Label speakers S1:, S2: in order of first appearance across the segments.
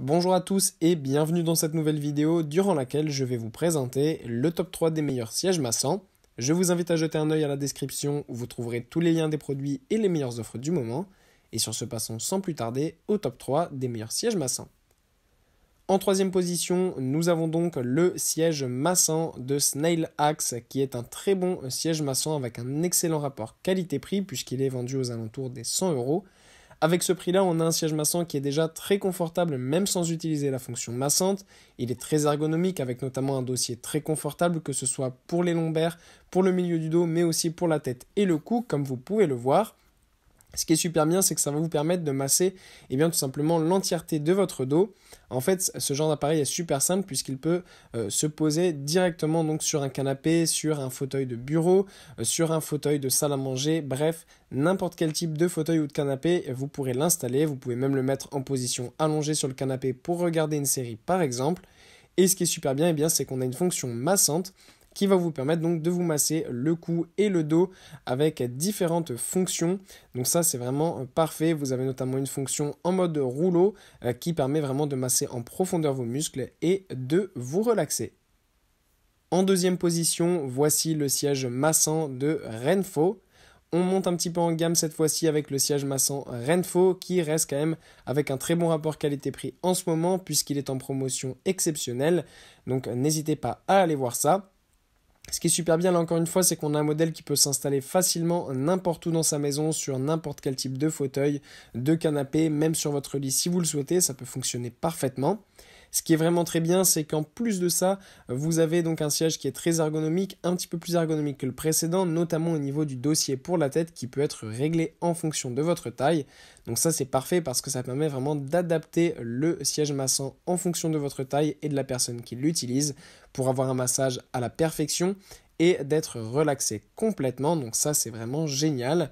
S1: Bonjour à tous et bienvenue dans cette nouvelle vidéo durant laquelle je vais vous présenter le top 3 des meilleurs sièges massants. Je vous invite à jeter un œil à la description où vous trouverez tous les liens des produits et les meilleures offres du moment. Et sur ce, passons sans plus tarder au top 3 des meilleurs sièges massants. En troisième position, nous avons donc le siège massant de Snail Axe, qui est un très bon siège massant avec un excellent rapport qualité-prix puisqu'il est vendu aux alentours des 100 euros. Avec ce prix-là, on a un siège massant qui est déjà très confortable même sans utiliser la fonction massante. Il est très ergonomique avec notamment un dossier très confortable que ce soit pour les lombaires, pour le milieu du dos, mais aussi pour la tête et le cou comme vous pouvez le voir. Ce qui est super bien, c'est que ça va vous permettre de masser et eh bien, tout simplement l'entièreté de votre dos. En fait, ce genre d'appareil est super simple puisqu'il peut euh, se poser directement donc, sur un canapé, sur un fauteuil de bureau, euh, sur un fauteuil de salle à manger, bref, n'importe quel type de fauteuil ou de canapé, vous pourrez l'installer. Vous pouvez même le mettre en position allongée sur le canapé pour regarder une série par exemple. Et ce qui est super bien, eh bien c'est qu'on a une fonction massante qui va vous permettre donc de vous masser le cou et le dos avec différentes fonctions. Donc ça c'est vraiment euh, parfait. Vous avez notamment une fonction en mode rouleau euh, qui permet vraiment de masser en profondeur vos muscles et de vous relaxer. En deuxième position, voici le siège massant de Renfo. On monte un petit peu en gamme cette fois-ci avec le siège massant Renfo qui reste quand même avec un très bon rapport qualité-prix en ce moment puisqu'il est en promotion exceptionnelle. Donc n'hésitez pas à aller voir ça. Ce qui est super bien là encore une fois, c'est qu'on a un modèle qui peut s'installer facilement n'importe où dans sa maison, sur n'importe quel type de fauteuil, de canapé, même sur votre lit si vous le souhaitez, ça peut fonctionner parfaitement. Ce qui est vraiment très bien, c'est qu'en plus de ça, vous avez donc un siège qui est très ergonomique, un petit peu plus ergonomique que le précédent, notamment au niveau du dossier pour la tête qui peut être réglé en fonction de votre taille. Donc ça c'est parfait parce que ça permet vraiment d'adapter le siège massant en fonction de votre taille et de la personne qui l'utilise pour avoir un massage à la perfection et d'être relaxé complètement. Donc ça c'est vraiment génial.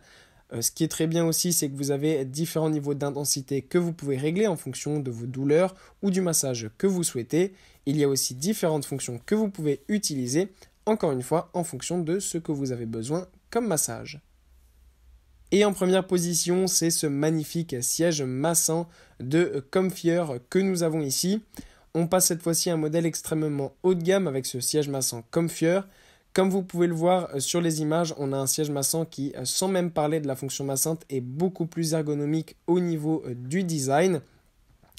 S1: Euh, ce qui est très bien aussi, c'est que vous avez différents niveaux d'intensité que vous pouvez régler en fonction de vos douleurs ou du massage que vous souhaitez. Il y a aussi différentes fonctions que vous pouvez utiliser, encore une fois, en fonction de ce que vous avez besoin comme massage. Et en première position, c'est ce magnifique siège massant de Comfier que nous avons ici. On passe cette fois-ci à un modèle extrêmement haut de gamme avec ce siège massant Comfier. Comme vous pouvez le voir euh, sur les images, on a un siège massant qui, euh, sans même parler de la fonction massante, est beaucoup plus ergonomique au niveau euh, du design.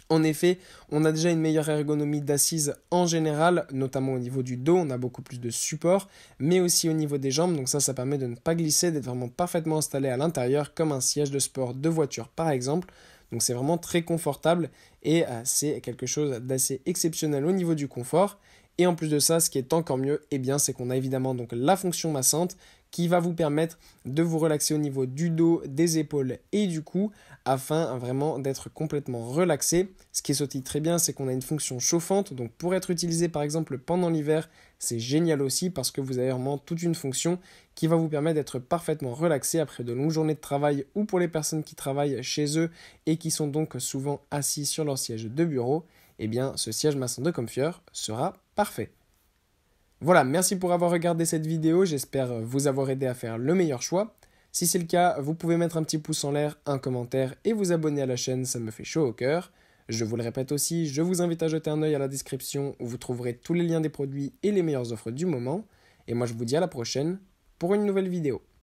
S1: En effet, on a déjà une meilleure ergonomie d'assises en général, notamment au niveau du dos, on a beaucoup plus de support, mais aussi au niveau des jambes, donc ça ça permet de ne pas glisser, d'être vraiment parfaitement installé à l'intérieur comme un siège de sport de voiture par exemple. Donc c'est vraiment très confortable et euh, c'est quelque chose d'assez exceptionnel au niveau du confort. Et en plus de ça, ce qui est encore mieux, eh bien, c'est qu'on a évidemment donc la fonction massante qui va vous permettre de vous relaxer au niveau du dos, des épaules et du cou afin vraiment d'être complètement relaxé. Ce qui est sorti très bien, c'est qu'on a une fonction chauffante, donc pour être utilisé par exemple pendant l'hiver, c'est génial aussi parce que vous avez vraiment toute une fonction qui va vous permettre d'être parfaitement relaxé après de longues journées de travail ou pour les personnes qui travaillent chez eux et qui sont donc souvent assis sur leur siège de bureau, eh bien ce siège maçon de Comfieur sera parfait. Voilà, merci pour avoir regardé cette vidéo, j'espère vous avoir aidé à faire le meilleur choix. Si c'est le cas, vous pouvez mettre un petit pouce en l'air, un commentaire et vous abonner à la chaîne, ça me fait chaud au cœur. Je vous le répète aussi, je vous invite à jeter un œil à la description où vous trouverez tous les liens des produits et les meilleures offres du moment. Et moi je vous dis à la prochaine pour une nouvelle vidéo.